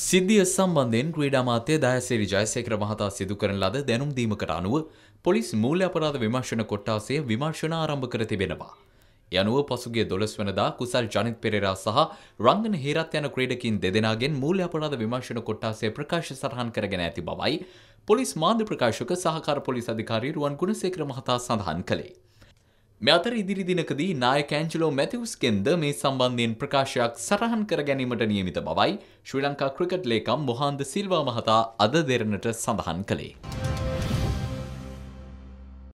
සිද්ධිය සම්බන්ධයෙන් ක්‍රීඩාමාත්‍ය දයසේරි ජයසේකර මහතා සිදු කරන ලද දැනුම් දීමකට අනුව පොලිස් මූල්‍ය අපරාධ විමර්ශන කොට්ටාසය විමර්ශන ආරම්භ කර තිබෙනවා. යනුව පසුගේ දොළස් වනදා කුසල් ජනිත් පෙරේරා සහ රංගන හේරත් යන ක්‍රීඩකින් දෙදෙනගෙන් මූල්‍ය අපරාධ විමර්ශන කොට්ටාසේ ප්‍රකාශ සටහන් කරගෙන ඇති බවයි පොලිස් මාධ්‍ය ප්‍රකාශක සහකාර පොලිස් අධිකාරී රුවන් ගුණසේකර මහතා සඳහන් කළේ. මේ අතර ඉදිරි දිනකදී නායක ඇන්ජලෝ මැතිව්ස්ගෙන්ද මේ සම්බන්ධයෙන් ප්‍රකාශයක් සටහන් කර ගැනීමට නියමිත බවයි ශ්‍රී ලංකා ක්‍රිකට් ලේකම් මොහන්ද සිල්වා මහතා අද දෙරණට සඳහන් කළේ.